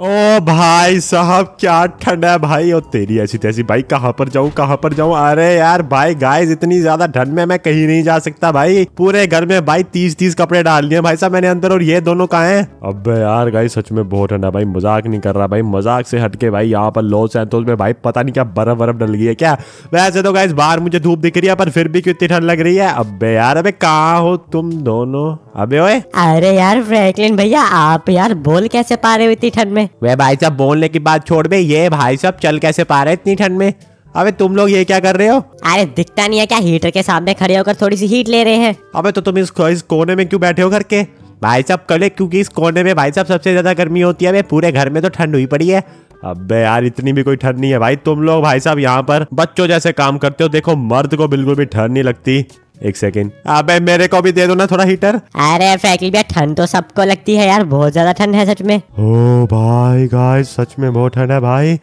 ओ भाई साहब क्या ठंड है भाई और तेरी ऐसी तैसी भाई कहाँ पर जाऊँ कहाँ पर जाऊँ अरे यार भाई गाइस इतनी ज्यादा ठंड में मैं कहीं नहीं जा सकता भाई पूरे घर में भाई तीस तीस कपड़े डाल लिए भाई साहब मैंने अंदर और ये दोनों कहा है अबे यार गाइस सच में बहुत है भाई मजाक नहीं कर रहा भाई मजाक से हटके भाई यहाँ पर लॉस है तो उसमें भाई पता नहीं क्या बर्फ बर्फ डल गई है क्या वैसे तो गाइस बाहर मुझे धूप दिख रही है पर फिर भी कितनी ठंड लग रही है अब यार अबे कहा हो तुम दोनों अबे ओए अरे यार फ्रैंकलिन भैया आप यार बोल कैसे पा रहे हो इतनी ठंड में में वे भाई साहब बोलने की बात छोड़ दे ये भाई साहब चल कैसे पा रहे इतनी ठंड में अबे तुम लोग ये क्या कर रहे हो अरे दिखता नहीं है क्या हीटर के सामने खड़े होकर थोड़ी सी हीट ले रहे हैं अबे तो तुम इस, इस कोने में क्यों बैठे हो घर के भाई साहब कले क्योंकि इस कोने में भाई साहब सबसे ज्यादा गर्मी होती है पूरे घर में तो ठंड हुई पड़ी है अबे यार इतनी भी कोई ठंड नहीं है भाई तुम लोग भाई साहब यहाँ पर बच्चों जैसे काम करते हो देखो मर्द को बिल्कुल भी ठंड नहीं लगती एक सेकेंड अबे मेरे को भी दे दो ना थोड़ा हीटर अरे फैकल्टी भैया ठंड तो सबको लगती है यार बहुत ज्यादा ठंड है सच में ओ भाई गाय सच में बहुत ठंड है भाई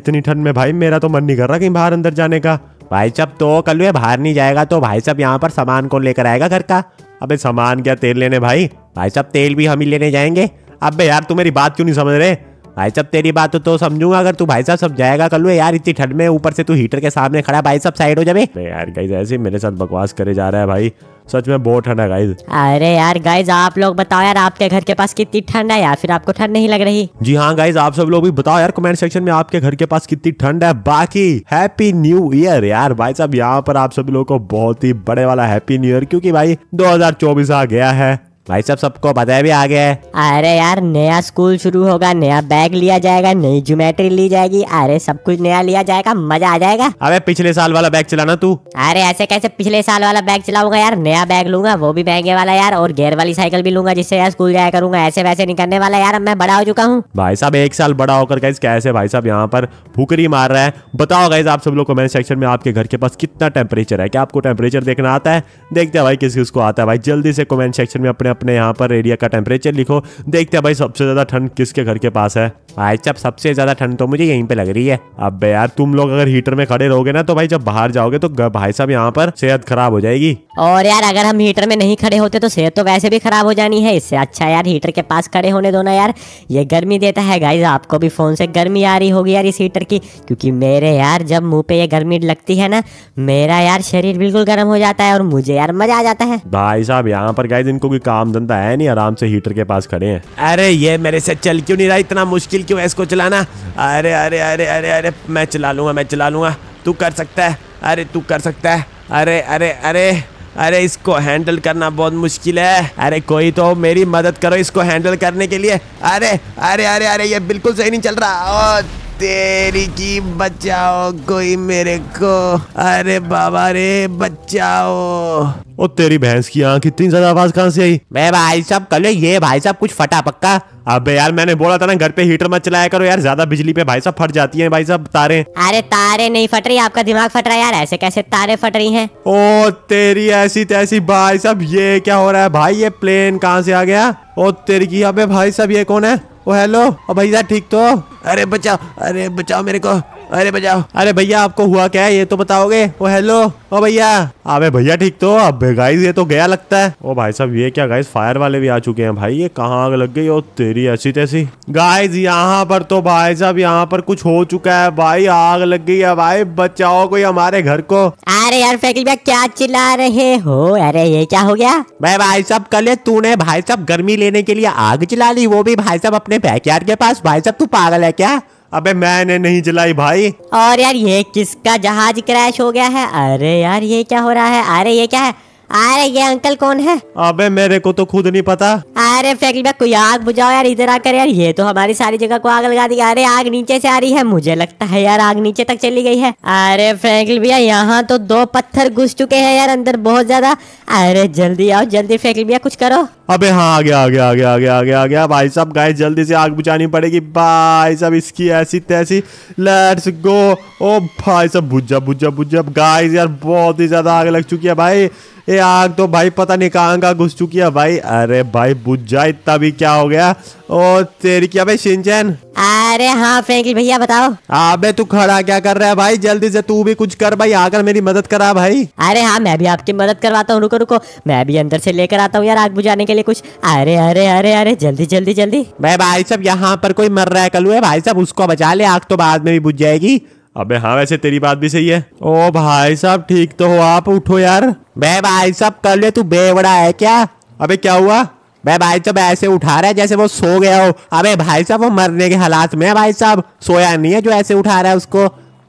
इतनी ठंड में भाई मेरा तो मन नहीं कर रहा कहीं बाहर अंदर जाने का भाई साहब तो कल बाहर नहीं जाएगा तो भाई साहब यहाँ पर सामान कौन लेकर आएगा घर का अबे सामान क्या तेल लेने भाई भाई साहब तेल भी हम ही लेने जाएंगे अबे यार तू मेरी बात क्यों नहीं समझ रहे भाई साहब तेरी बात तो, तो समझूंगा अगर तू भाई साहब समझाएगा कल यार इतनी ठंड में ऊपर से तू हीटर के सामने खड़ा भाई साहब साइड हो जाए यार गाइज ऐसे मेरे साथ बकवास करे जा रहा है भाई सच में बहुत ठंड है गाइज अरे यार गाइज आप लोग बताओ यार आपके घर के पास कितनी ठंड है या फिर आपको ठंड नहीं लग रही जी हाँ गाइज आप सब लोग भी बताओ यार कमेंट सेक्शन में आपके घर के पास कितनी ठंड है बाकी हैप्पी न्यू ईयर यार भाई साहब यहाँ पर आप सभी लोगों को बहुत ही बड़े वाला हैप्पी न्यू ईयर क्योंकि भाई 2024 आ गया है भाई साहब सबको बताया भी आ गया है अरे यार नया स्कूल शुरू होगा नया बैग लिया जाएगा नई ज्योमेट्री ली जाएगी अरे सब कुछ नया लिया जाएगा मजा आ जाएगा अबे पिछले साल वाला बैग चलाना तू अरे ऐसे कैसे पिछले साल वाला बैग चलाऊंगा यार नया बैग लूंगा वो भी महंगे वाला यार और गेयर वाली साइकिल भी लूंगा जिससे यार स्कूल जाया करूंगा ऐसे वैसे नहीं करने वाला यार मैं बड़ा हो चुका हूँ भाई साहब एक साल बड़ा होकर गाइज कैसे भाई साहब यहाँ पर भूकरी मार रहा है बताओ गाइज आप सब लोग कमेंट सेक्शन में आपके घर के पास कितना टेम्परेचर है क्या आपको टेम्परेचर देखना आता है देखते हैं भाई किस किस को आता है भाई जल्दी से कमेंट सेक्शन में अपने अपने यहाँ पर एरिया का टेम्परेचर लिखो देखते हैं भाई सबसे ज़्यादा ठंड किसके घर के पास है भाई जब सबसे ज़्यादा ठंड तो मुझे यहीं पे लग रही है अब यार तुम लोग अगर हीटर में खड़े रहोगे ना तो भाई जब बाहर जाओगे तो भाई साहब यहाँ पर सेहत खराब हो जाएगी और यार अगर हम हीटर में नहीं खड़े होते तो सेहत तो वैसे भी खराब हो जानी है इससे अच्छा यार हीटर के पास खड़े होने दो ना यार ये गर्मी देता है गाइज आपको भी फोन से गर्मी आ रही होगी यार इस हीटर की क्योंकि मेरे यार जब मुंह पे ये गर्मी लगती है ना मेरा यार शरीर बिल्कुल गर्म हो जाता है और मुझे यार मजा आ जाता है भाई साहब यहाँ पर गाइज इनको भी काम आम जनता है नहीं आराम से हीटर के पास खड़े हैं अरे ये मेरे से चल क्यों नहीं रहा इतना मुश्किल क्यों है इसको चलाना अरे अरे अरे अरे अरे मैं चला लूंगा मैं चला लूंगा तू कर सकता है अरे तू कर सकता है अरे अरे अरे अरे इसको हैंडल करना बहुत मुश्किल है अरे कोई तो मेरी मदद करो इसको हैंडल करने के लिए अरे अरे अरे अरे ये बिल्कुल सही नहीं चल रहा और तेरी की बचाओ कोई मेरे को अरे बाबा रे बचाओ ओ तेरी भैंस की आंख इतनी ज्यादा आवाज कहाँ से आई मैं भाई साहब कल ये भाई साहब कुछ फटा पक्का अबे यार मैंने बोला था ना घर पे हीटर मत चलाया करो यार ज्यादा बिजली पे भाई साहब फट जाती है भाई साहब तारे अरे तारे नहीं फट रही आपका दिमाग फट रहा है यार ऐसे कैसे तारे फट रही हैं ओ तेरी ऐसी तैसी भाई साहब ये क्या हो रहा है भाई ये प्लेन कहाँ से आ गया ओ तेरी की अबे भाई साहब ये कौन है ओ हेलो ओ भैया ठीक तो अरे बचाओ अरे बचाओ मेरे को अरे बजाओ अरे भैया आपको हुआ क्या है ये तो बताओगे ओ हेलो ओ भैया अबे भैया ठीक तो अब गाइस ये तो गया लगता है ओ भाई साहब ये क्या गाइस फायर वाले भी आ चुके हैं भाई ये कहाँ आग लग गई और तेरी ऐसी तैसी गाइस यहाँ पर तो भाई साहब यहाँ पर कुछ हो चुका है भाई आग लग गई है भाई बचाओ कोई हमारे घर को अरे यार फैकल भैया क्या चिल्ला रहे हो अरे ये क्या हो गया भाई भाई साहब कल तू ने भाई साहब गर्मी लेने के लिए आग चला ली वो भी भाई साहब अपने बैकयार्ड के पास भाई साहब तू पागल है क्या अबे मैंने नहीं जलाई भाई और यार ये किसका जहाज क्रैश हो गया है अरे यार ये क्या हो रहा है अरे ये क्या है अरे ये अंकल कौन है अबे मेरे को तो खुद नहीं पता अरे फैकल्टी में कोई आग बुझाओ यार इधर आकर यार ये तो हमारी सारी जगह को आग लगा दी अरे आग नीचे से आ रही है मुझे लगता है यार आग नीचे तक चली गई है अरे फैकल भैया यहाँ तो दो पत्थर घुस चुके हैं यार अंदर बहुत ज्यादा अरे जल्दी आओ जल्दी फैकल भैया कुछ करो अबे हाँ आगे आगे आगे आगे आगे आगे भाई साहब गाय जल्दी से आग बुझानी पड़ेगी भाई साहब इसकी ऐसी तैसी लेट्स गो ओ भाई साहब बुझा बुझा बुझा गाइस यार बहुत ही ज्यादा आग लग चुकी है भाई ये आग तो भाई पता नहीं कहाँ कहाँ घुस चुकी है भाई अरे भाई बुझ जा इतना भी क्या हो गया और तेरी क्या भाई सिंचन अरे हाँ फ्रेंकिल भैया बताओ अबे तू खड़ा क्या कर रहा है भाई जल्दी से तू भी कुछ कर भाई आकर मेरी मदद करा भाई अरे हाँ मैं भी आपकी मदद करवाता हूँ रुको रुको मैं भी अंदर से लेकर आता हूँ यार आग बुझाने के लिए कुछ अरे अरे अरे अरे जल्दी जल्दी जल्दी भाई भाई साहब यहाँ पर कोई मर रहा है कलू है भाई साहब उसको बचा ले आग तो बाद में भी बुझ जाएगी अबे हाँ वैसे तेरी बात भी सही है ओ भाई साहब ठीक तो हो आप उठो यार बे भाई साहब कर ले तू बेवड़ा है क्या अबे क्या हुआ बे भाई साहब ऐसे उठा रहा है जैसे वो सो गया हो अबे भाई साहब वो मरने के हालात में है भाई साहब सोया नहीं है जो ऐसे उठा रहा है उसको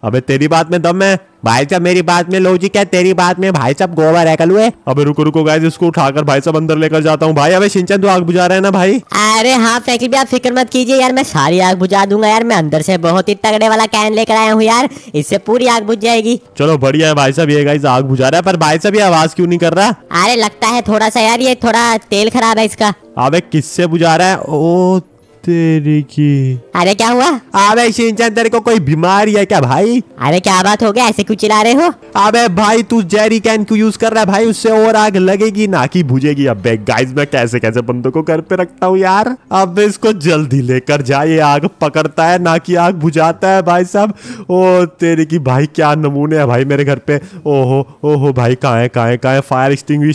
अबे तेरी बात में दम है भाई साहब मेरी बात में लॉजिक क्या तेरी बात में भाई साहब गोबर है कलुए अब रुको रुको गाय इसको उठाकर भाई साहब अंदर लेकर जाता हूँ भाई अबे सिंचन तो आग बुझा रहे ना भाई अरे हाँ फैकल भी आप फिक्र मत कीजिए यार मैं सारी आग बुझा दूंगा यार मैं अंदर से बहुत ही तगड़े वाला कैन लेकर आया हूँ यार इससे पूरी आग बुझ जाएगी चलो बढ़िया है भाई साहब ये गाइस आग बुझा रहा है पर भाई साहब ये आवाज क्यों नहीं कर रहा अरे लगता है थोड़ा सा यार ये थोड़ा तेल खराब है इसका अबे किससे बुझा रहा है ओ तेरे की अरे क्या हुआ अबे सिंचन तेरे को कोई बीमारी है क्या भाई अरे क्या बात हो गया ऐसे क्यों चिल्ला रहे हो अबे भाई तू जेरी कैन क्यों यूज कर रहा है भाई उससे और आग लगेगी ना कि बुझेगी अबे गाइस मैं कैसे कैसे बंदो को घर पे रखता हूँ यार अब इसको जल्दी लेकर जाए आग पकड़ता है ना की आग बुझाता है भाई साहब ओ तेरे की भाई क्या नमूने है भाई मेरे घर पे ओहो ओहो भाई कहा है कहा है कहा है फायर एक्सटिंग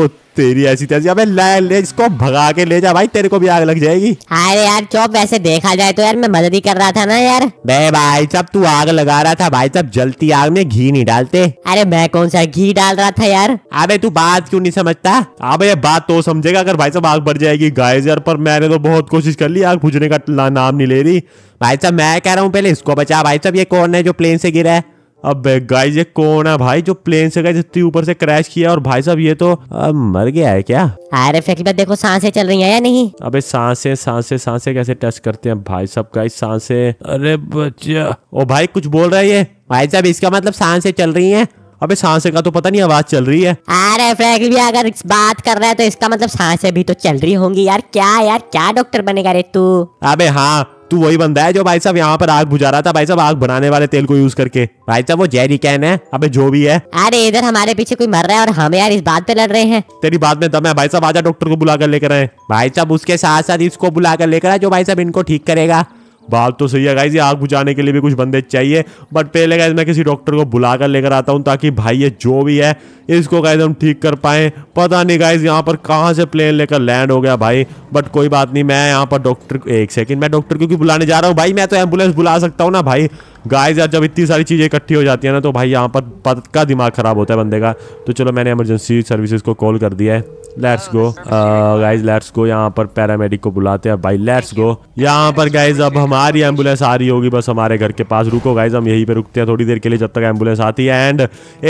ओ तेरी ऐसी तैसी अबे ले ले इसको भगा के ले जा भाई तेरे को भी आग लग जाएगी अरे यार चौप वैसे देखा जाए तो यार मैं मदद ही कर रहा था ना यार बे भाई सब तू आग लगा रहा था भाई सब जलती आग में घी नहीं डालते अरे मैं कौन सा घी डाल रहा था यार अबे तू बात क्यों नहीं समझता अब ये बात तो समझेगा अगर भाई साहब आग बढ़ जाएगी गाय यार पर मैंने तो बहुत कोशिश कर ली आग बुझने का नाम नहीं ले रही भाई साहब मैं कह रहा हूँ पहले इसको बचा भाई साहब ये कौन है जो प्लेन से गिरा है अब गाइज ये कौन है भाई जो प्लेन से गाइज इतनी ऊपर से क्रैश किया और भाई साहब ये तो अब मर गया है क्या अरे फैक्ट्री देखो सांसें चल रही है या नहीं अबे सांसें सांसें सांसें कैसे टच करते हैं भाई साहब गाइज सांसें अरे बच्चा ओ भाई कुछ बोल रहा है ये भाई साहब इसका मतलब सांसें चल रही है अबे सांसें का तो पता नहीं आवाज चल रही है अरे फैक्ट्री भी अगर बात कर रहा है तो इसका मतलब सांसें भी तो चल रही होंगी यार क्या यार क्या डॉक्टर बनेगा रे तू अबे हाँ तू वही बंदा है जो भाई साहब यहाँ पर आग बुझा रहा था भाई साहब आग बनाने वाले तेल को यूज करके भाई साहब वो जेरी कैन है अबे जो भी है अरे इधर हमारे पीछे कोई मर रहा है और हम यार इस बात पे लड़ रहे हैं तेरी बात में दम है भाई साहब आजा डॉक्टर को बुला कर लेकर आए भाई साहब उसके साथ साथ इसको बुला कर लेकर आए जो भाई साहब इनको ठीक करेगा बात तो सही है गाइज ये आग बुझाने के लिए भी कुछ बंदे चाहिए बट पहले गाइज मैं किसी डॉक्टर को बुला कर लेकर आता हूँ ताकि भाई ये जो भी है इसको गाइज हम ठीक कर पाए पता नहीं गाइज यहाँ पर कहाँ से प्लेन लेकर लैंड हो गया भाई बट कोई बात नहीं मैं यहाँ पर डॉक्टर एक सेकेंड मैं डॉक्टर क्योंकि बुलाने जा रहा हूँ भाई मैं तो एम्बुलेंस बुला सकता हूँ ना भाई गाइज यार जब इतनी सारी चीज़ें इकट्ठी हो जाती है ना तो भाई यहाँ पर पद का दिमाग ख़राब होता है बंदे का तो चलो मैंने इमरजेंसी सर्विसेज को कॉल कर दिया है let's go guys let's go यहाँ पर पैरामेडिक को बुलाते हैं भाई लेट्स गो यहाँ पर गाइज अब हम हमारी एम्बुलेंस आ रही होगी बस हमारे घर के पास रुको गाइज हम यहीं पे रुकते हैं थोड़ी देर के लिए जब तक एम्बुलेंस आती है एंड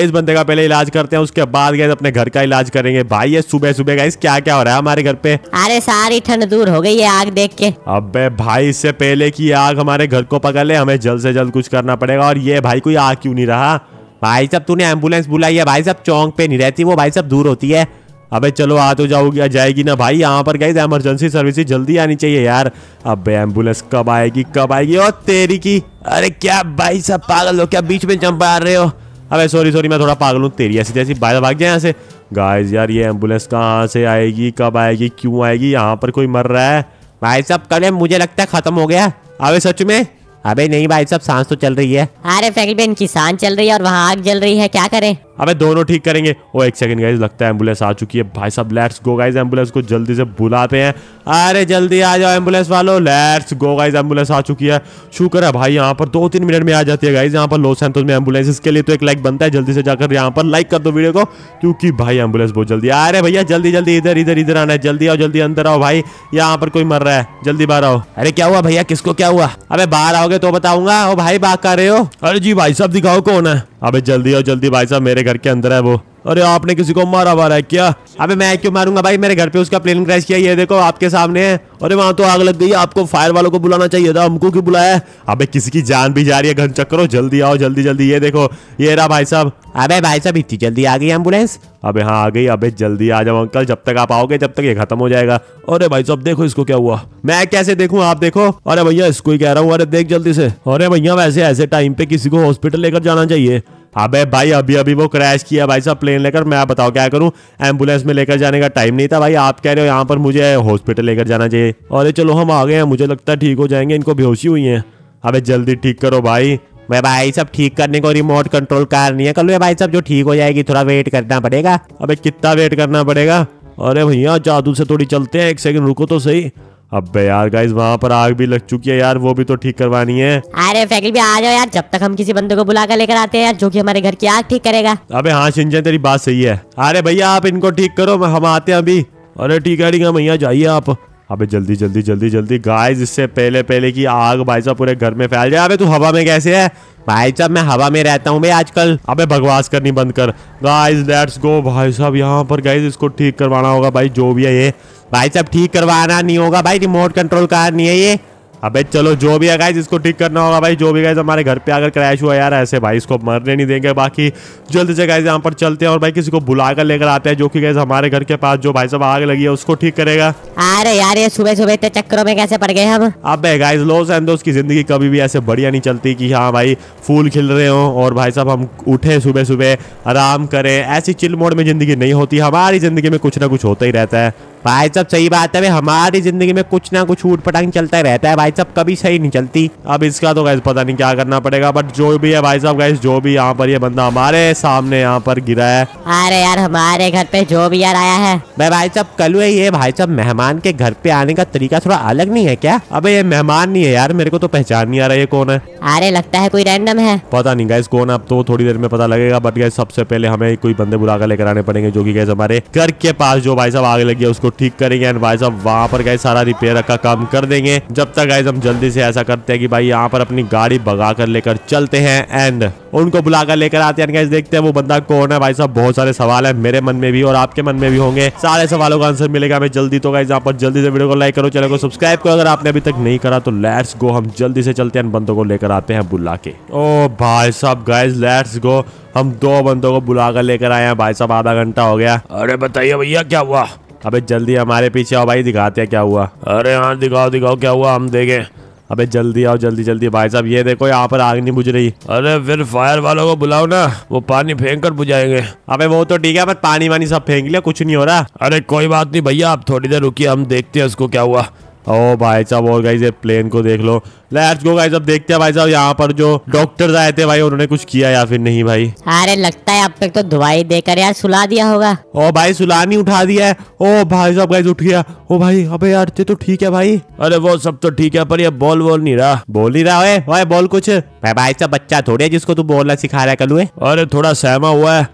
इस बंदे का पहले इलाज करते हैं उसके बाद गए अपने घर का इलाज करेंगे भाई ये सुबह सुबह गाइज क्या क्या हो रहा है हमारे घर पे अरे सारी ठंड दूर हो गई है आग देख के अब भाई इससे पहले की आग हमारे घर को पकड़ ले हमें जल्द से जल्द कुछ करना पड़ेगा और ये भाई कोई आग क्यों नहीं रहा भाई साहब तूने एम्बुलेंस बुलाई है भाई साहब चौंक पे नहीं रहती वो भाई साहब दूर होती है अबे चलो आ तो जाओगी आ जाएगी ना भाई यहाँ पर गई एमरजेंसी सर्विस जल्दी आनी चाहिए यार अब एम्बुलेंस कब आएगी कब आएगी और तेरी की अरे क्या भाई सब पागल हो क्या बीच में जम पा रहे हो अबे सॉरी सॉरी मैं थोड़ा पागल हूँ तेरी ऐसी जैसी भाई भाग जाए यहाँ से गाइस यार ये एम्बुलेंस कहाँ से आएगी कब आएगी क्यों आएगी यहाँ पर कोई मर रहा है भाई साहब कल मुझे लगता है खत्म हो गया अबे सच में अबे नहीं भाई साहब सांस तो चल रही है अरे फैकल्टी इनकी सांस चल रही है और वहाँ आग जल रही है क्या करें अबे दोनों ठीक करेंगे ओ एक सेकंड गाइज लगता है एम्बुलेंस आ चुकी है भाई साहब लेट्स गो गाइज एम्बुलेंस को जल्दी से बुलाते हैं अरे जल्दी आ जाओ एम्बुलेंस वालो लेट्स गो गाइज एम्बुलेंस आ चुकी है शुक्र है भाई यहाँ पर दो तीन मिनट में आ जाती है गाइज यहाँ पर लोस एंथोस में एम्बुलेंस के लिए तो एक लाइक बनता है जल्दी से जाकर यहाँ पर लाइक कर दो वीडियो को क्योंकि भाई एम्बुलेंस बहुत जल्दी आ रहे भैया जल्दी जल्दी इधर इधर इधर आना है जल्दी आओ जल्दी अंदर आओ भाई यहाँ पर कोई मर रहा है जल्दी बाहर आओ अरे क्या हुआ भैया किसको क्या हुआ अरे बाहर आओगे तो बताऊंगा ओ भाई बात कर रहे हो अरे जी भाई साहब दिखाओ कौन है अबे जल्दी आओ जल्दी भाई साहब मेरे घर के अंदर है वो अरे आपने किसी को मारा मारा है क्या अबे मैं क्यों मारूंगा भाई मेरे घर पे उसका प्लेन क्रैश किया ये देखो आपके सामने है अरे वहां तो आग लग गई आपको फायर वालों को बुलाना चाहिए था हमको क्यों बुलाया अबे किसी की जान भी जा रही है घन चक्करो जल्दी आओ जल्दी जल्दी ये देखो ये रहा भाई साहब अबे भाई साहब इतनी जल्दी आ गई एम्बुलेंस अबे हाँ आ गई अबे जल्दी आ जाओ अंकल जब तक आप आओगे जब तक ये खत्म हो जाएगा अरे भाई साहब देखो इसको क्या हुआ मैं कैसे देखू आप देखो अरे भैया इसको ही कह रहा हूँ अरे देख जल्दी से अरे भैया वैसे ऐसे टाइम पे किसी को हॉस्पिटल लेकर जाना चाहिए अबे भाई अभी अभी वो क्रैश किया भाई साहब प्लेन लेकर मैं बताओ क्या करूँ एम्बुलेंस में लेकर जाने का टाइम नहीं था भाई आप कह रहे हो यहाँ पर मुझे हॉस्पिटल लेकर जाना चाहिए अरे चलो हम आ गए हैं मुझे लगता है ठीक हो जाएंगे इनको बेहोशी हुई है अबे जल्दी ठीक करो भाई मैं भाई सब ठीक करने को रिमोट कंट्रोल कार नहीं है कल मैं भाई सब जो ठीक हो जाएगी थोड़ा वेट करना पड़ेगा अबे कितना वेट करना पड़ेगा अरे भैया जादू से थोड़ी चलते हैं एक सेकंड रुको तो सही अब यार गाइज वहाँ पर आग भी लग चुकी है यार वो भी तो ठीक करवानी है अरे फैकल भी आ जाओ यार जब तक हम किसी बंदे को बुला कर लेकर आते हैं यार जो कि हमारे घर की आग ठीक करेगा अबे हाँ सिंजन तेरी बात सही है अरे भैया आप इनको ठीक करो हम आते हैं अभी अरे ठीक है ठीक है भैया जाइए आप अबे जल्दी जल्दी जल्दी जल्दी गाइस इससे पहले पहले की आग भाई साहब पूरे घर में फैल जाए अबे तू हवा में कैसे है भाई साहब मैं हवा में रहता हूँ भाई आजकल अबे भगवास करनी बंद कर गाइस लेट्स गो भाई साहब यहाँ पर गाइस इसको ठीक करवाना होगा भाई जो भी है ये भाई साहब ठीक करवाना नहीं होगा भाई रिमोट कंट्रोल कार नहीं है ये अबे चलो जो भी है गाइज इसको ठीक करना होगा भाई जो भी गाइज हमारे घर पे अगर क्रैश हुआ यार ऐसे भाई इसको मरने नहीं देंगे बाकी जल्द से गाइज यहाँ पर चलते हैं और भाई किसी को बुलाकर लेकर आते हैं जो कि गाइज हमारे घर के पास जो भाई साहब आग लगी है उसको ठीक करेगा अरे यार ये सुबह सुबह इतने चक्करों में कैसे पड़ गए हम अब गाइज लॉस एंडोस की जिंदगी कभी भी ऐसे बढ़िया नहीं चलती की हाँ भाई फूल खिल रहे हो और भाई साहब हम उठे सुबह सुबह आराम करें ऐसी चिल मोड में जिंदगी नहीं होती हमारी जिंदगी में कुछ ना कुछ होता ही रहता है भाई साहब सही बात है भाई हमारी जिंदगी में कुछ ना कुछ ऊट पटांग चलता रहता है भाई साहब कभी सही नहीं चलती अब इसका तो गैस पता नहीं क्या करना पड़ेगा बट जो भी है भाई साहब गैस जो भी यहाँ पर ये बंदा हमारे सामने यहाँ पर गिरा है अरे यार हमारे घर पे जो भी यार आया है भाई भाई साहब कल ये भाई साहब मेहमान के घर पे आने का तरीका थोड़ा अलग नहीं है क्या अब ये मेहमान नहीं है यार मेरे को तो पहचान नहीं आ रहा है कौन है अरे लगता है कोई रैंडम है पता नहीं गैस कौन अब तो थोड़ी देर में पता लगेगा बट गैस सबसे पहले हमें कोई बंदे बुला कर लेकर आने पड़ेंगे जो की गैस हमारे घर के पास जो भाई साहब आग लगी है उसको ठीक करेंगे एंड भाई साहब वहाँ पर गए सारा रिपेयर का काम कर देंगे जब तक गाइज हम जल्दी से ऐसा करते हैं कि भाई यहाँ पर अपनी गाड़ी भगा कर लेकर चलते हैं एंड उनको बुलाकर लेकर आते हैं गाइज देखते हैं वो बंदा कौन है भाई साहब बहुत सारे सवाल है मेरे मन में भी और आपके मन में भी होंगे सारे सवालों का आंसर मिलेगा हमें जल्दी तो गाइज यहाँ पर जल्दी से वीडियो को लाइक करो चैनल को सब्सक्राइब करो अगर आपने अभी तक नहीं करा तो लेट्स गो हम जल्दी से चलते हैं बंदों को लेकर आते हैं बुला के ओ भाई साहब गाइज लेट्स गो हम दो बंदों को बुलाकर लेकर आए हैं भाई साहब आधा घंटा हो गया अरे बताइए भैया क्या हुआ अबे जल्दी हमारे पीछे आओ भाई दिखाते हैं क्या हुआ अरे हाँ दिखाओ दिखाओ क्या हुआ हम देखें अबे जल्दी आओ जल्दी जल्दी भाई साहब ये देखो यहाँ पर आग नहीं बुझ रही अरे फिर फायर वालों को बुलाओ ना वो पानी फेंक कर बुझाएंगे अबे वो तो ठीक है पर पानी वानी सब फेंक लिया कुछ नहीं हो रहा अरे कोई बात नहीं भैया आप थोड़ी देर रुकिए हम देखते हैं उसको क्या हुआ ओ भाई साहब और गाइज प्लेन को देख लो लेट्स गो गाइज अब देखते हैं भाई साहब यहाँ पर जो डॉक्टर आए थे भाई उन्होंने कुछ किया या फिर नहीं भाई अरे लगता है अब तक तो दवाई देकर यार सुला दिया होगा ओ भाई सुला नहीं उठा दिया है ओ भाई साहब गाइज उठ गया ओ भाई अबे यार ये तो ठीक है भाई अरे वो सब तो ठीक है पर ये बॉल वॉल नहीं रहा बोल नहीं रहा है बॉल कुछ भाई भाई साहब बच्चा थोड़ी है जिसको तू बोलना सिखा रहा है कल अरे थोड़ा सहमा हुआ है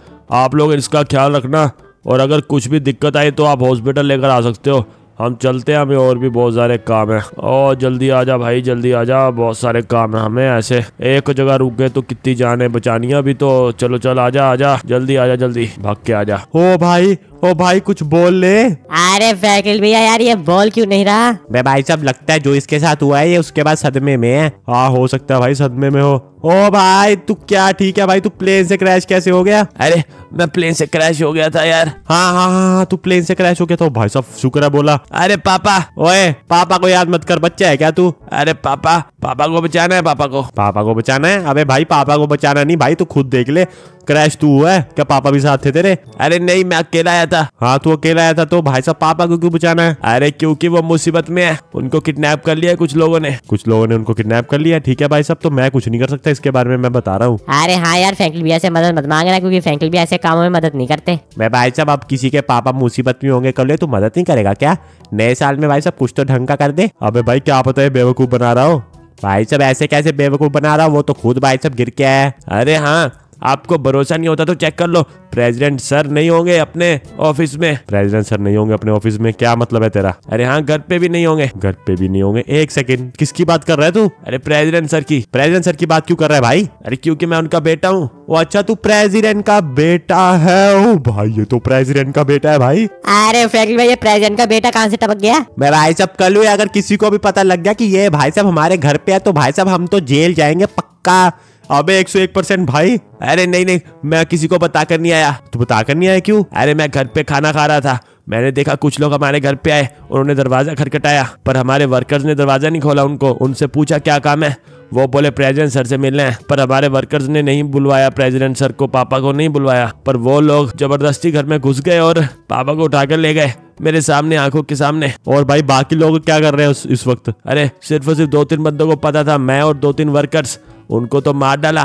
आप लोग इसका ख्याल रखना और अगर कुछ भी दिक्कत आई तो आप हॉस्पिटल लेकर आ सकते हो हम चलते हैं हमें और भी बहुत सारे काम है और जल्दी आ जा भाई जल्दी आ जा बहुत सारे काम है हमें ऐसे एक जगह रुक गए तो कितनी जाने बचानी अभी तो चलो चल आ जा आ जा जल्दी आ जा जल्दी भाग के आ जा ओ भाई ओ भाई कुछ बोल ले अरे फैकल भैया यार ये बोल क्यों नहीं रहा मैं भाई सब लगता है जो इसके साथ हुआ है ये उसके बाद सदमे में है हाँ हो सकता है भाई सदमे में हो ओ भाई तू क्या ठीक है भाई तू प्लेन से क्रैश कैसे हो गया अरे मैं प्लेन से क्रैश हो गया था यार हाँ हाँ हाँ हाँ तू प्लेन से क्रैश हो गया था भाई साहब शुक्र है बोला अरे पापा ओए पापा को याद मत कर बच्चा है क्या तू अरे पापा पापा को बचाना है पापा को पापा को बचाना है अबे भाई पापा को बचाना नहीं भाई तू खुद देख ले क्रैश तू हुआ है क्या पापा भी साथ थे तेरे अरे नहीं मैं अकेला आया था हाँ तो अकेला आया था तो भाई साहब पापा को क्यों बचाना है अरे क्योंकि वो मुसीबत में है उनको किडनैप कर लिया कुछ लोगों ने कुछ लोगों ने उनको किडनैप कर लिया ठीक है भाई साहब तो मैं कुछ नहीं कर सकता इसके बारे में मैं बता रहा हूँ अरे हाँ यार फैंकल भैया से मदद मत मांगना क्यूँकी फैंकल भैया ऐसे कामों में मदद नहीं करते मैं भाई साहब अब किसी के पापा मुसीबत में होंगे कल तो मदद नहीं करेगा क्या नए साल में भाई साहब कुछ तो ढंग का कर दे अबे भाई क्या पता है बेवकूफ बना रहा हो भाई साहब ऐसे कैसे बेवकूफ बना रहा वो तो खुद भाई साहब गिर के आया अरे हाँ आपको भरोसा नहीं होता तो चेक कर लो प्रेसिडेंट सर नहीं होंगे अपने ऑफिस में प्रेसिडेंट सर नहीं होंगे अपने ऑफिस में क्या मतलब है तेरा अरे हाँ घर पे भी नहीं होंगे घर पे भी नहीं होंगे एक सेकेंड किसकी बात कर रहा है तू अरे प्रेसिडेंट सर की प्रेसिडेंट सर की बात क्यों कर रहा है भाई अरे क्योंकि मैं उनका बेटा हूँ वो अच्छा तू प्रेसिडेंट का बेटा है ओ भाई ये तो प्रेसिडेंट का बेटा है भाई अरे फैक्ट्री भाई ये प्रेसिडेंट का बेटा कहाँ से टपक गया मैं भाई साहब कल हुए अगर किसी को भी पता लग गया कि ये भाई साहब हमारे घर पे है तो भाई साहब हम तो जेल जाएंगे पक्का अबे 101 परसेंट भाई अरे नहीं नहीं मैं किसी को बताकर नहीं आया तू बताकर नहीं आया क्यों अरे मैं घर पे खाना खा रहा था मैंने देखा कुछ लोग हमारे घर पे आए उन्होंने दरवाजा खटखटाया पर हमारे वर्कर्स ने दरवाजा नहीं खोला उनको उनसे पूछा क्या काम है वो बोले प्रेजिडेंट सर से मिलने हैं पर हमारे वर्कर्स ने नहीं बुलवाया प्रेजिडेंट सर को पापा को नहीं बुलवाया पर वो लोग जबरदस्ती घर में घुस गए और पापा को उठाकर ले गए मेरे सामने आंखों के सामने और भाई बाकी लोग क्या कर रहे हैं उस, इस वक्त अरे सिर्फ और सिर्फ दो तीन बंदों को पता था मैं और दो तीन वर्कर्स उनको तो मार डाला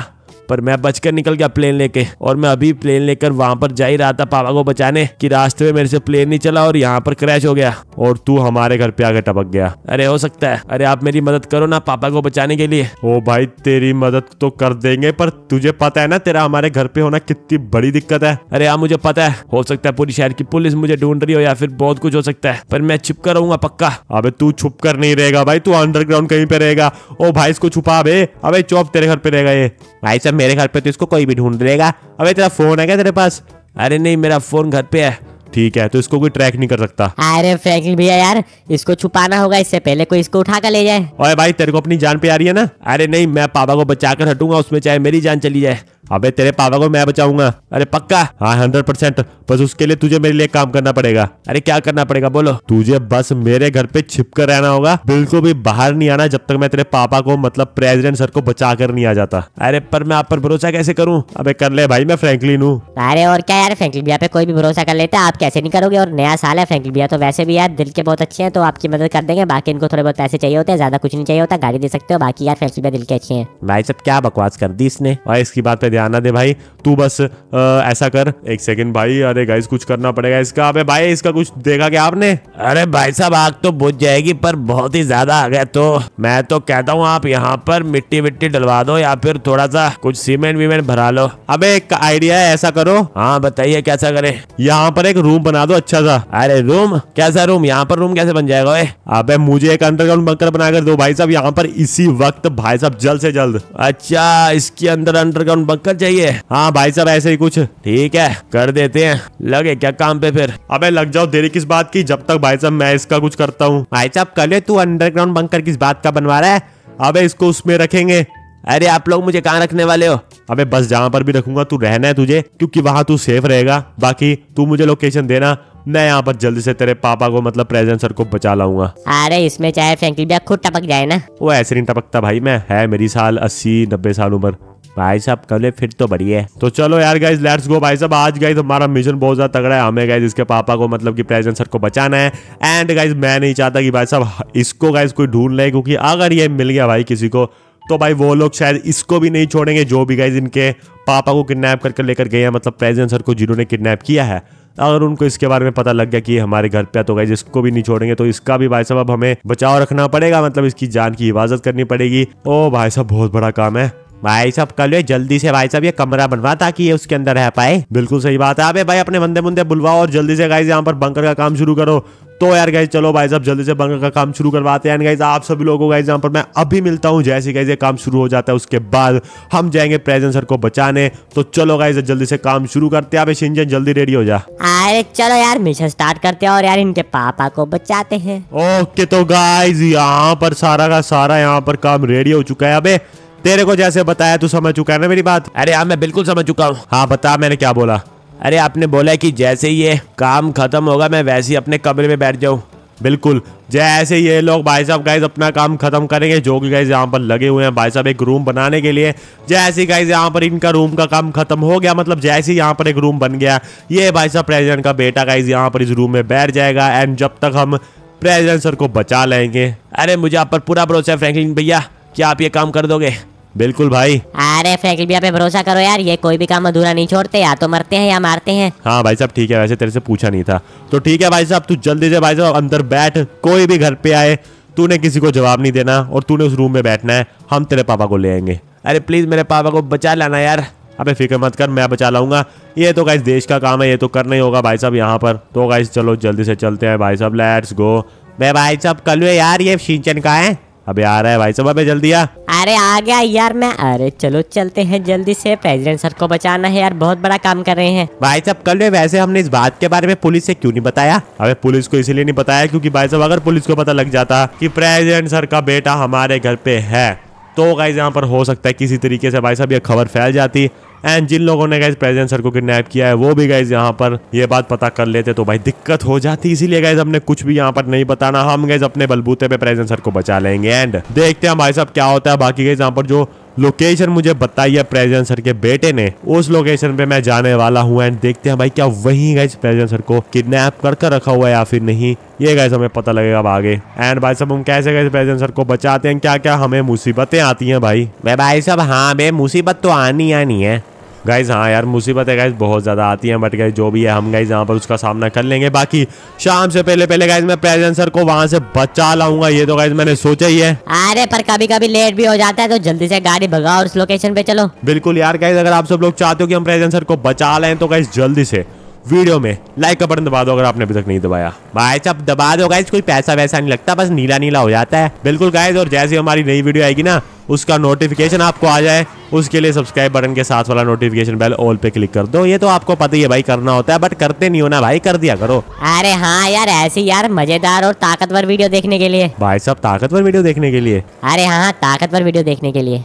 पर मैं बचकर निकल गया प्लेन लेके और मैं अभी प्लेन लेकर वहां पर जा ही रहा था पापा को बचाने कि रास्ते में मेरे से प्लेन नहीं चला और यहाँ पर क्रैश हो गया और तू हमारे घर पे आकर टपक गया अरे हो सकता है अरे आप मेरी मदद करो ना पापा को बचाने के लिए ओ भाई तेरी मदद तो कर देंगे पर तुझे पता है ना तेरा हमारे घर पे होना कितनी बड़ी दिक्कत है अरे हाँ मुझे पता है हो सकता है पूरी शहर की पुलिस मुझे ढूंढ रही हो या फिर बहुत कुछ हो सकता है पर मैं कर रहूंगा पक्का अबे तू छुप कर नहीं रहेगा भाई तू अंडरग्राउंड कहीं पे रहेगा ओ भाई इसको छुपा अबे अबे चौप तेरे घर पे रहेगा ये भाई साहब मेरे घर पे तो इसको कोई भी ढूंढ लेगा अबे तेरा फोन है क्या तेरे पास अरे नहीं मेरा फोन घर पे है ठीक है तो इसको कोई ट्रैक नहीं कर सकता अरे फ्रैंकलिन भैया यार इसको छुपाना होगा इससे पहले कोई इसको उठा कर ले जाए ओए भाई तेरे को अपनी जान पे आ रही है ना अरे नहीं मैं पापा को बचा कर हटूंगा उसमें चाहे मेरी जान चली जाए अबे तेरे पापा को मैं बचाऊंगा अरे पक्का हाँ हंड्रेड परसेंट बस उसके लिए तुझे मेरे लिए काम करना पड़ेगा अरे क्या करना पड़ेगा बोलो तुझे बस मेरे घर पे छिप कर रहना होगा बिल्कुल भी बाहर नहीं आना जब तक मैं तेरे पापा को मतलब प्रेसिडेंट सर को बचा कर नहीं आ जाता अरे पर मैं आप पर भरोसा कैसे करूँ अबे कर ले भाई मैं फ्रेंकलिन हूँ अरे और क्या यार फ्रेंकलिन भैया पे कोई भी भरोसा कर लेता आप कैसे नहीं करोगे और नया साल है फ्रेंकलिन भैया तो वैसे भी यार दिल के बहुत अच्छे हैं तो आपकी मदद कर देंगे बाकी इनको थोड़े बहुत पैसे चाहिए होते हैं ज्यादा कुछ नहीं चाहिए होता गाड़ी दे सकते हो बाकी यार फ्रेंकलिन भैया दिल के अच्छे हैं भाई सब क्या बकवास कर दी इसने और इसकी बात पे ध्यान ना दे भाई तू बस आ, ऐसा कर एक सेकंड भाई अरे गाइस कुछ करना पड़ेगा इसका अबे भाई इसका कुछ देखा क्या आपने अरे भाई साहब आग तो बुझ जाएगी पर बहुत ही ज्यादा आ गया तो मैं तो कहता हूँ आप यहाँ पर मिट्टी मिट्टी डलवा दो या फिर थोड़ा सा कुछ सीमेंट वीमेंट भरा लो अब एक आइडिया है ऐसा करो हाँ बताइए कैसा करे यहाँ पर एक रूम बना दो अच्छा सा अरे रूम कैसा रूम यहाँ पर रूम कैसे बन जाएगा अबे मुझे एक अंडरग्राउंड बंकर बनाकर दो भाई साहब यहाँ पर इसी वक्त भाई साहब जल्द से जल्द अच्छा इसके अंदर अंडरग्राउंड बंकर कर चाहिए हाँ भाई साहब ऐसे ही कुछ ठीक है कर देते हैं लगे क्या काम पे फिर अबे लग जाओ देरी किस बात की जब तक भाई साहब मैं इसका कुछ करता हूँ भाई साहब कल तू अंडरग्राउंड बंकर किस बात का बनवा रहा है अबे इसको उसमें रखेंगे अरे आप लोग मुझे कहाँ रखने वाले हो अबे बस जहाँ पर भी रखूंगा तू रहना है तुझे क्योंकि वहां तू सेफ रहेगा बाकी तू मुझे लोकेशन देना मैं यहाँ पर जल्दी से तेरे पापा को मतलब प्रेजेंट सर को बचा लाऊंगा अरे इसमें चाहे फ्रेंकली खुद टपक जाए ना वो ऐसे नहीं टपकता भाई मैं है मेरी साल अस्सी नब्बे साल उम्र भाई साहब कल फिर तो बढ़िया है तो चलो यार गाइज लेट्स गो भाई साहब आज गाइज हमारा मिशन बहुत ज्यादा तगड़ा है हमें गाइज इसके पापा को मतलब कि प्रेजेंट सर को बचाना है एंड गाइज मैं नहीं चाहता कि भाई साहब इसको गाइज कोई ढूंढ ले क्योंकि अगर ये मिल गया भाई किसी को तो भाई वो लोग शायद इसको भी नहीं छोड़ेंगे जो भी गाइज इनके पापा को किडनैप करके लेकर गए हैं मतलब प्रेजेंट सर को जिन्होंने किडनैप किया है अगर उनको इसके बारे में पता लग गया कि हमारे घर पे तो गाइज इसको भी नहीं छोड़ेंगे तो इसका भी भाई साहब अब हमें बचाव रखना पड़ेगा मतलब इसकी जान की हिफाजत करनी पड़ेगी ओ भाई साहब बहुत बड़ा काम है भाई साहब कल ये जल्दी से भाई साहब ये कमरा बनवा ताकि ये उसके अंदर रह पाए बिल्कुल सही बात है अबे भाई अपने बंदे बंदे बुलवाओ और जल्दी से गाइज यहाँ पर बंकर का काम शुरू करो तो यार गाइज चलो भाई साहब जल्दी से बंकर का काम शुरू करवाते हैं गाइज आप सभी लोगों को गाइज यहाँ पर मैं अभी मिलता हूँ जैसे गाइज ये काम शुरू हो जाता है उसके बाद हम जाएंगे प्रेजेंट सर को बचाने तो चलो गाइज जल्दी से काम शुरू करते हैं अबे शिंजन जल्दी रेडी हो जा अरे चलो यार मिशन स्टार्ट करते हैं और यार इनके पापा को बचाते हैं ओके तो गाइज यहाँ पर सारा का सारा यहाँ पर काम रेडी हो चुका है अबे तेरे को जैसे बताया तू समझ चुका है ना मेरी बात अरे हाँ मैं बिल्कुल समझ चुका हूँ हाँ बता मैंने क्या बोला अरे आपने बोला कि जैसे ही ये काम खत्म होगा मैं वैसे ही अपने कमरे में बैठ जाऊँ बिल्कुल जैसे ये लोग भाई साहब गाइज अपना काम खत्म करेंगे जो कि गाइज यहाँ पर लगे हुए हैं भाई साहब एक रूम बनाने के लिए जैसे गाइज यहाँ पर इनका रूम का काम खत्म हो गया मतलब जैसे यहाँ पर एक रूम बन गया ये भाई साहब प्रेजिडेंट का बेटा गाइज यहाँ पर इस रूम में बैठ जाएगा एंड जब तक हम प्रेजिडेंट सर को बचा लेंगे अरे मुझे आप पर पूरा भरोसा है फ्रैंकलिन भैया क्या आप ये काम कर दोगे बिल्कुल भाई अरे फैकल्बिया पे भरोसा करो यार ये कोई भी काम अधूरा नहीं छोड़ते या तो मरते हैं या मारते हैं हाँ भाई साहब ठीक है वैसे तेरे से पूछा नहीं था तो ठीक है भाई साहब तू जल्दी से भाई साहब अंदर बैठ कोई भी घर पे आए तूने किसी को जवाब नहीं देना और तूने उस रूम में बैठना है हम तेरे पापा को ले आएंगे अरे प्लीज मेरे पापा को बचा लाना यार अबे फिक्र मत कर मैं बचा लाऊंगा ये तो गाइस देश का काम है ये तो करना ही होगा भाई साहब यहाँ पर तो गाइस चलो जल्दी से चलते हैं भाई साहब लेट्स गो मैं भाई साहब कल यार ये सिंचन का है अबे आ रहा है भाई साहब अबे जल्दी आ अरे आ गया यार मैं अरे चलो चलते हैं जल्दी से प्रेसिडेंट सर को बचाना है यार बहुत बड़ा काम कर रहे हैं भाई साहब कल में वैसे हमने इस बात के बारे में पुलिस से क्यों नहीं बताया अबे पुलिस को इसीलिए नहीं बताया क्योंकि भाई साहब अगर पुलिस को पता लग जाता कि प्रेसिडेंट सर का बेटा हमारे घर पे है तो गाइज यहाँ पर हो सकता है किसी तरीके से भाई साहब ये खबर फैल जाती एंड जिन लोगों ने गाइज प्रेजेंट सर को किडनैप किया है वो भी गाइज यहाँ पर ये बात पता कर लेते तो भाई दिक्कत हो जाती इसीलिए गाइज हमने कुछ भी यहाँ पर नहीं बताना हम गाइज अपने बलबूते पे प्रेजेंट सर को बचा लेंगे एंड देखते हैं भाई साहब क्या होता है बाकी गाइज यहाँ पर जो लोकेशन मुझे बताई है प्रेजेंट सर के बेटे ने उस लोकेशन पे मैं जाने वाला हूँ एंड देखते हैं भाई क्या वही गए प्रेजेंट सर को किडनेप कर कर रखा हुआ है या फिर नहीं ये गए हमें पता लगेगा अब आगे एंड भाई साहब हम कैसे गए प्रेजेंट सर को बचाते हैं क्या क्या हमें मुसीबतें आती हैं भाई भाई साहब हाँ बे मुसीबत तो आनी आनी है गाइज हाँ यार मुसीबत है गाइज बहुत ज़्यादा आती है बट गाइज जो भी है हम गाइज यहाँ पर उसका सामना कर लेंगे बाकी शाम से पहले पहले गाइज मैं प्रेजेंसर को वहाँ से बचा लाऊंगा ये तो गाइज मैंने सोचा ही है अरे पर कभी कभी लेट भी हो जाता है तो जल्दी से गाड़ी भगाओ और उस लोकेशन पे चलो बिल्कुल यार गाइज अगर आप सब लोग चाहते हो कि हम प्रेजेंसर को बचा लें तो गाइज जल्दी से वीडियो में लाइक का बटन दबा दो अगर आपने अभी तक नहीं दबाया भाई सब दबा दो गाइज कोई पैसा वैसा नहीं लगता बस नीला नीला हो जाता है बिल्कुल गाइज और जैसे हमारी नई वीडियो आएगी ना उसका नोटिफिकेशन आपको आ जाए उसके लिए सब्सक्राइब बटन के साथ वाला नोटिफिकेशन बेल ऑल पे क्लिक कर दो ये तो आपको पता ही है भाई करना होता है बट करते नहीं होना भाई कर दिया करो अरे हाँ यार ऐसी यार मजेदार और ताकतवर वीडियो देखने के लिए भाई साहब ताकतवर वीडियो देखने के लिए अरे हाँ ताकतवर वीडियो देखने के लिए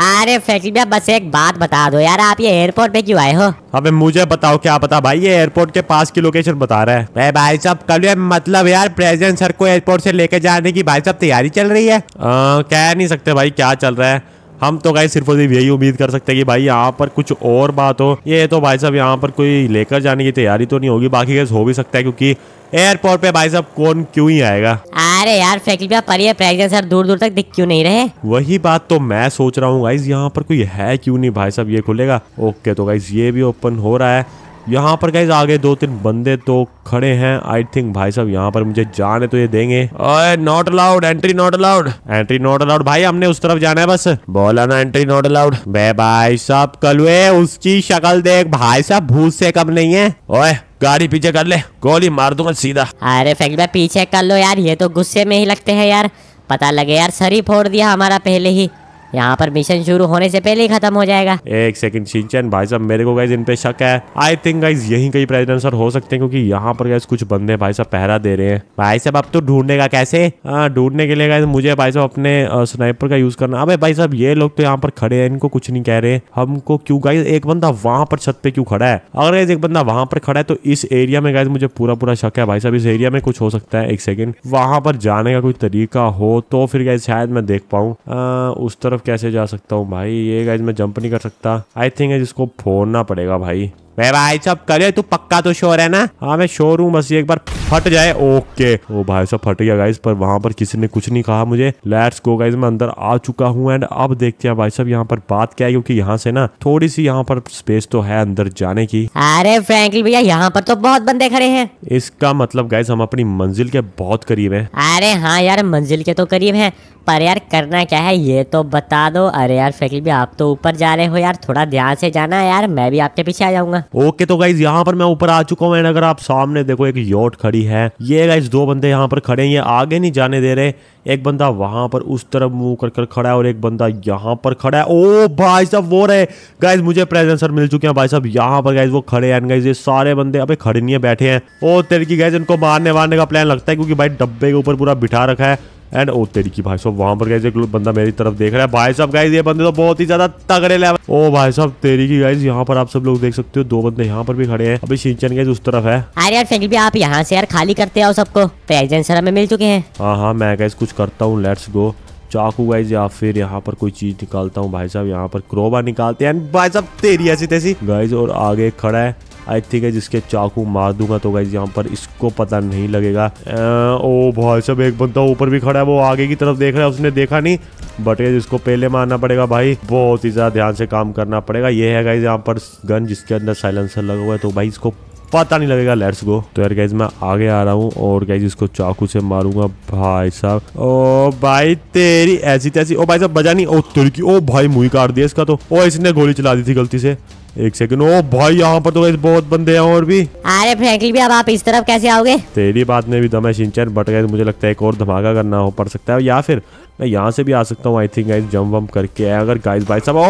अरे फैक्ट्री भैया बस एक बात बता दो यार आप ये एयरपोर्ट पे क्यों आए हो अबे मुझे बताओ क्या पता भाई ये एयरपोर्ट के पास की लोकेशन बता रहा है अरे भाई साहब कल ये मतलब यार प्रेजेंट सर को एयरपोर्ट से लेके जाने की भाई साहब तैयारी चल रही है आ, कह नहीं सकते भाई क्या चल रहा है हम तो गाई सिर्फ सिर्फ यही उम्मीद कर सकते हैं कि भाई यहाँ पर कुछ और बात हो ये तो भाई साहब यहाँ पर कोई लेकर जाने की तैयारी तो नहीं होगी बाकी गैस हो भी सकता है क्योंकि एयरपोर्ट पे भाई साहब कौन क्यों ही आएगा अरे यार फैकल्टी भैया पर ये प्रैक्टिकल यार दूर दूर तक दिख क्यों नहीं रहे वही बात तो मैं सोच रहा हूँ गाइज यहाँ पर कोई है क्यों नहीं भाई साहब ये खुलेगा ओके तो गाइज ये भी ओपन हो रहा है यहाँ पर गाइज आगे दो तीन बंदे तो खड़े हैं आई थिंक भाई साहब यहाँ पर मुझे जाने तो ये देंगे not allowed entry not allowed entry not allowed भाई हमने उस तरफ जाना है बस बोला ना एंट्री नॉट अलाउड भाई साहब कलवे उसकी शक्ल देख भाई साहब भूत से कम नहीं है ओए गाड़ी पीछे कर ले गोली मार दूंगा सीधा अरे फेंक पीछे कर लो यार ये तो गुस्से में ही लगते है यार पता लगे यार सर ही फोड़ दिया हमारा पहले ही यहाँ पर मिशन शुरू होने से पहले ही खत्म हो जाएगा एक सेकंड सिंचन भाई साहब मेरे को गाइज इन पे शक है आई थिंक गाइज यही कई प्राइज सर हो सकते हैं क्योंकि यहाँ पर गाइज कुछ बंदे भाई साहब पहरा दे रहे हैं भाई साहब अब तो ढूंढने का कैसे हाँ, ढूंढने के लिए गाइज मुझे भाई साहब अपने स्नाइपर का यूज करना अबे भाई साहब ये लोग तो यहाँ पर खड़े हैं इनको कुछ नहीं कह रहे हमको क्यों गाइज एक बंदा वहां पर छत पे क्यों खड़ा है अगर एक बंदा वहां पर खड़ा है तो इस एरिया में गाइज मुझे पूरा पूरा शक है भाई साहब इस एरिया में कुछ हो सकता है एक सेकंड वहां पर जाने का कोई तरीका हो तो फिर गाइज शायद मैं देख पाऊँ उस तरफ कैसे जा सकता हूँ भाई ये गाइज मैं जंप नहीं कर सकता आई थिंक इसको फोड़ना पड़ेगा भाई मैं भाई साहब करे तू पक्का तो शोर है ना हाँ मैं शोर हूँ बस एक बार फट जाए ओके ओ भाई साहब फट गया गाइस पर वहां पर किसी ने कुछ नहीं कहा मुझे लेट्स गो गाइस मैं अंदर आ चुका हूँ एंड अब देखते हैं भाई साहब यहाँ पर बात क्या है क्योंकि यहाँ से ना थोड़ी सी यहाँ पर स्पेस तो है अंदर जाने की अरे फ्रेंकली भैया यहाँ पर तो बहुत बंदे खड़े हैं इसका मतलब गाइस हम अपनी मंजिल के बहुत करीब है अरे हाँ यार मंजिल के तो करीब है पर यार करना क्या है ये तो बता दो अरे यार फ्रेंकली भैया आप तो ऊपर जा रहे हो यार थोड़ा ध्यान से जाना यार मैं भी आपके पीछे आ जाऊंगा है ओके तो गाइज यहाँ पर मैं ऊपर आ चुका हूँ एंड अगर आप सामने देखो एक योट खड़ी है ये गाइज दो बंदे यहाँ पर खड़े हैं ये आगे नहीं जाने दे रहे एक बंदा वहां पर उस तरफ मुंह कर कर खड़ा है और एक बंदा यहाँ पर खड़ा है ओ भाई साहब वो रहे गाइज मुझे प्रेजेंसर मिल चुके हैं भाई साहब यहाँ पर गाइज वो खड़े हैं गाइज ये सारे बंदे अबे खड़े नहीं है बैठे हैं ओ तेरे की गाइज इनको मारने वारने का प्लान लगता है क्योंकि भाई डब्बे के ऊपर पूरा बिठा रखा है एंड ओ oh, तेरी की भाई साहब वहां पर गए एक बंदा मेरी तरफ देख रहा है भाई साहब गाइज ये बंदे तो बहुत ही ज्यादा तगड़े लेवल ओ oh, भाई साहब तेरी की गाइज यहाँ पर आप सब लोग देख सकते हो दो बंदे यहाँ पर भी खड़े हैं अभी सिंचन गाइज उस तरफ है अरे यार फेंक भी आप यहाँ से यार खाली करते हो सबको प्रेजेंट सर हमें मिल चुके हैं हाँ हाँ मैं गाइज कुछ करता हूँ लेट्स गो चाकू गाइज या फिर यहाँ पर कोई चीज निकालता हूँ भाई साहब यहाँ पर क्रोबा निकालते हैं भाई साहब तेरी ऐसी तेजी गाइज और आगे खड़ा है आई थिंक है जिसके चाकू मार दूंगा तो गाइज यहाँ पर इसको पता नहीं लगेगा आ, ओ भाई सब एक बंदा ऊपर भी खड़ा है वो आगे की तरफ देख रहा है उसने देखा नहीं बट गाइज इसको पहले मारना पड़ेगा भाई बहुत ही ज़्यादा ध्यान से काम करना पड़ेगा ये है गाइज यहाँ पर गन जिसके अंदर साइलेंसर लगा हुआ है तो भाई इसको पता नहीं लगेगा लेट्स गो तो यार गाइज मैं आगे आ रहा हूँ और गाइज इसको चाकू से मारूंगा भाई साहब ओ भाई तेरी ऐसी तैसी ओ भाई साहब बजा नहीं ओ तुर्की ओ भाई मुई काट दिया इसका तो ओ इसने गोली चला दी थी गलती से एक सेकंड ओ भाई यहाँ पर तो बहुत बंदे हैं और भी अरे फ्रैंकली भी अब आप इस तरफ कैसे आओगे तेरी बात में भी दम है सिंचन बट गए मुझे लगता है एक और धमाका करना हो पड़ सकता है या फिर मैं यहाँ से भी आ सकता हूँ आई थिंक गाइज जम्प वम करके अगर गाइज भाई सब ओ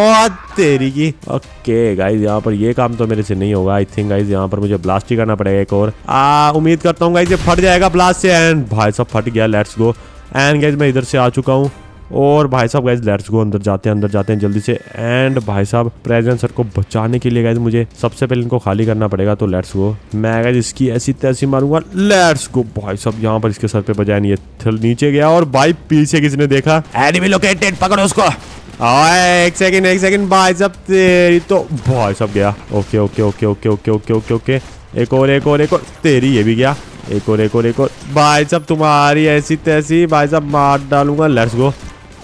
तेरी की ओके गाइज यहाँ पर ये काम तो मेरे से नहीं होगा आई थिंक गाइज यहाँ पर मुझे ब्लास्ट ही करना पड़ेगा एक और आ उम्मीद करता हूँ गाइज ये फट जाएगा ब्लास्ट से एंड भाई सब फट गया लेट्स गो एंड गाइज मैं इधर से आ चुका हूँ और भाई साहब गाइज लेट्स गो अंदर जाते हैं अंदर जाते हैं जल्दी से एंड भाई साहब प्रेजेंट सर को बचाने के लिए गाइज मुझे सबसे पहले इनको खाली करना पड़ेगा तो लेट्स गो मैं गाइज इसकी ऐसी तैसी मारूंगा लेट्स गो भाई साहब यहाँ पर इसके सर पे बजाय नहीं है नीचे गया और भाई पीछे किसने देखा एनिमी लोकेटेड पकड़ो उसको एक सेकंड एक सेकंड भाई साहब तेरी तो भाई साहब गया okay okay okay okay okay okay okay okay एक और एक और एक और तेरी ये भी गया एक और एक और एक और भाई साहब तुम्हारी ऐसी तैसी भाई साहब मार डालूंगा लेट्स गो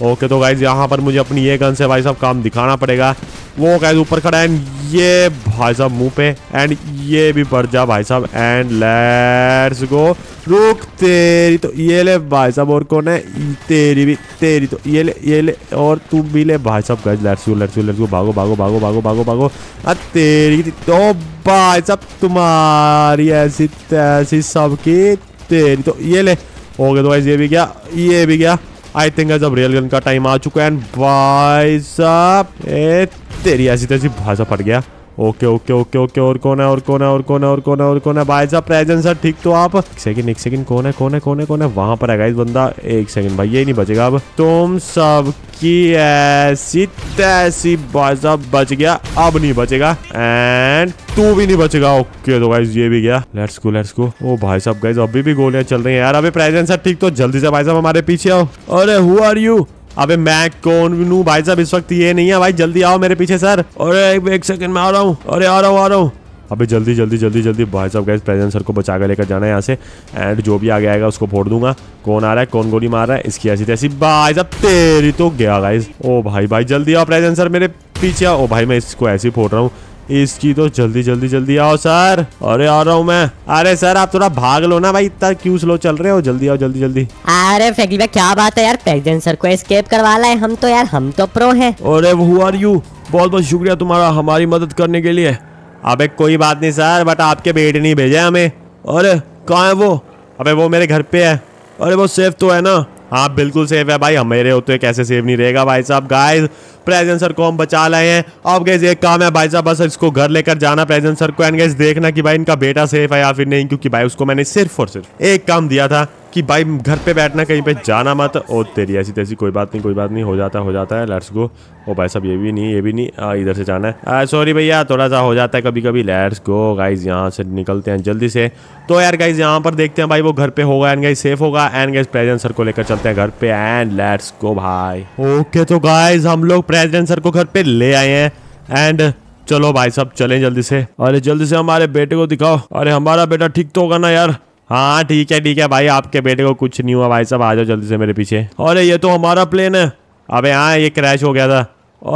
ओके तो गाइज यहाँ पर मुझे अपनी ये गन से भाई साहब काम दिखाना पड़ेगा वो गाइज ऊपर खड़ा एंड ये भाई साहब मुंह पे एंड ये भी बढ़ जा भाई साहब एंड लेट्स गो रुक तेरी तो ये ले भाई साहब और कौन है तेरी भी तेरी तो ये ले ये ले और तू भी ले भाई साहब guys let's go let's go let's go भागो भागो भागो भागो भागो भागो आ तेरी तो भाई साहब तुम्हारी ऐसी तैसी सबकी तेरी तो ये ले ओके तो गाइज ये भी गया ये भी गया आई थिंक अब रियल गन का टाइम आ चुका है एंड भाई साहब तेरी ऐसी तेजी भाषा फट गया ओके ओके ओके ओके और कौन है और कौन है और कौन है और कौन है और कौन है भाई साहब प्रेजेंस सर ठीक तो आप एक सेकंड एक सेकंड कौन है कौन है कौन है कौन है वहां पर है बंदा एक सेकंड भाई ये नहीं बचेगा अब तुम सब की ऐसी तैसी भाई साहब बच गया अब नहीं बचेगा एंड तू भी नहीं बचेगा ओके तो गाइज ये भी गया लेट्स गो लेट्स गो ओ भाई साहब गाइज अभी भी गोलियां चल रही है यार अभी प्रेजेंस सर ठीक तो जल्दी से भाई साहब हमारे पीछे आओ अरे हु आर यू अबे मैं कौन भाई साहब इस वक्त ये नहीं है भाई जल्दी आओ मेरे पीछे सर और एक, एक सेकंड में आ रहा हूँ अरे आ रहा हूँ आ रहा हूँ अभी जल्दी जल्दी जल्दी जल्दी भाई साहब गैस प्रेजेंट सर को बचा कर लेकर जाना है यहाँ से एंड जो भी गया आएगा उसको फोड़ दूंगा कौन आ रहा है कौन गोली मार रहा है इसकी ऐसी तैसी भाई साहब तेरी तो गया गाइज ओ भाई भाई जल्दी आओ प्रेजेंट सर मेरे पीछे आओ भाई मैं इसको ऐसे ही फोड़ रहा हूँ इसकी तो जल्दी जल्दी जल्दी आओ सर अरे आ रहा हूँ मैं अरे सर आप थोड़ा भाग लो ना भाई इतना क्यों स्लो चल रहे हो जल्दी आओ जल्दी जल्दी अरे फैकली भाई क्या बात है यार पैगजन सर को एस्केप करवाना है हम तो यार हम तो प्रो है अरे हु आर यू बहुत बहुत शुक्रिया तुम्हारा हमारी मदद करने के लिए अबे कोई बात नहीं सर बट आपके बेटे नहीं भेजे हमें अरे कहाँ है वो अबे वो मेरे घर पे है अरे वो सेफ तो है ना हाँ बिल्कुल सेफ है भाई हमेरे होते कैसे सेफ नहीं रहेगा भाई साहब गाइस प्रेजेंट सर को हम बचा लाए हैं अब गैस एक काम है भाई साहब बस इसको घर लेकर जाना प्रेजेंट सर को एंड गैस देखना कि भाई इनका बेटा सेफ है या फिर नहीं क्योंकि भाई उसको मैंने सिर्फ और सिर्फ एक काम दिया था कि भाई घर पे बैठना कहीं पे जाना मत ओ तेरी ऐसी तैसी कोई बात नहीं कोई बात नहीं हो जाता हो जाता है लेट्स गो ओ भाई साहब ये भी नहीं ये भी नहीं इधर से जाना है सॉरी भैया थोड़ा सा हो जाता है कभी कभी लेट्स गो गाइज यहाँ से निकलते हैं जल्दी से तो यार गाइज यहाँ पर देखते हैं भाई वो घर पे होगा एंड गाइज सेफ होगा एंड गाइज प्रेजेंट सर को लेकर चलते हैं घर पे एंड लेट्स गो भाई ओके तो गाइज हम लोग प्रेजेंट सर को घर पे ले आए हैं एंड चलो भाई साहब चलें जल्दी से अरे जल्दी से हमारे बेटे को दिखाओ अरे हमारा बेटा ठीक तो होगा ना यार हाँ ठीक है ठीक है भाई आपके बेटे को कुछ नहीं हुआ भाई साहब आ जाओ जल्दी से मेरे पीछे अरे ये तो हमारा प्लेन है अबे हाँ ये क्रैश हो गया था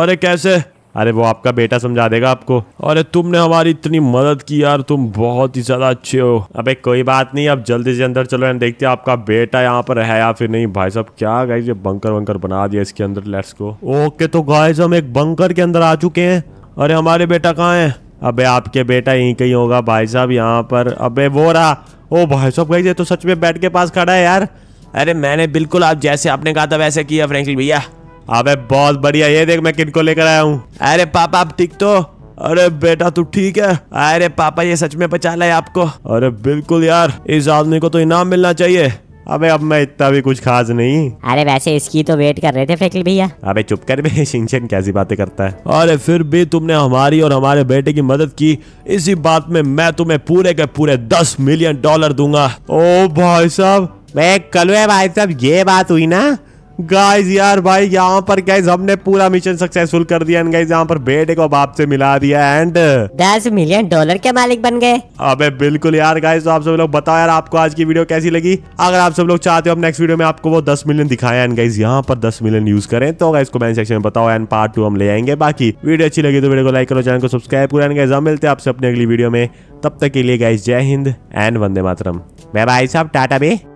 अरे कैसे अरे वो आपका बेटा समझा देगा आपको अरे तुमने हमारी इतनी मदद की यार तुम बहुत ही ज़्यादा अच्छे हो अबे कोई बात नहीं अब जल्दी से अंदर चलो एंड देखते हैं आपका बेटा यहाँ पर है या फिर नहीं भाई साहब क्या गाइस ये बंकर वंकर बना दिया इसके अंदर लेट्स को ओके तो गाइस हम एक बंकर के अंदर आ चुके हैं अरे हमारे बेटा कहाँ है अबे आपके बेटा यहीं कहीं होगा भाई साहब यहाँ पर अबे वो रहा ओ भाई सब गई तो सच में बेड के पास खड़ा है यार अरे मैंने बिल्कुल आप जैसे आपने कहा था वैसे किया फ्रेंकली भैया अबे बहुत बढ़िया ये देख मैं किनको लेकर आया हूँ अरे पापा आप ठीक तो अरे बेटा तू ठीक है अरे पापा ये सच में पचाला है आपको अरे बिल्कुल यार इस आदमी को तो इनाम मिलना चाहिए अबे अब मैं इतना भी कुछ खास नहीं अरे वैसे इसकी तो वेट कर रहे थे फेकल भैया अबे चुप कर बे कैसी बातें करता है अरे फिर भी तुमने हमारी और हमारे बेटे की मदद की इसी बात में मैं तुम्हें पूरे के पूरे दस मिलियन डॉलर दूंगा ओ भाई साहब मैं कल भाई साहब ये बात हुई ना गाइज यार भाई यहाँ पर गाइज हमने पूरा मिशन सक्सेसफुल कर दिया एंड गाइज यहाँ पर बेटे को बाप से मिला दिया एंड दस मिलियन डॉलर के मालिक बन गए अबे बिल्कुल यार गाइज तो आप सब लोग बताओ यार आपको आज की वीडियो कैसी लगी अगर आप सब लोग चाहते हो नेक्स्ट वीडियो में आपको वो दस मिलियन दिखाए एंड गाइज यहाँ पर दस मिलियन यूज करें तो गाइज कमेंट सेक्शन में बताओ एंड पार्ट टू हम ले आएंगे बाकी वीडियो अच्छी लगी तो वीडियो को लाइक करो चैनल को सब्सक्राइब करो एंड गाइज हम मिलते हैं आपसे अपनी अगली वीडियो में तब तक के लिए गाइज जय हिंद एंड वंदे मातरम मैं भाई साहब टाटा भी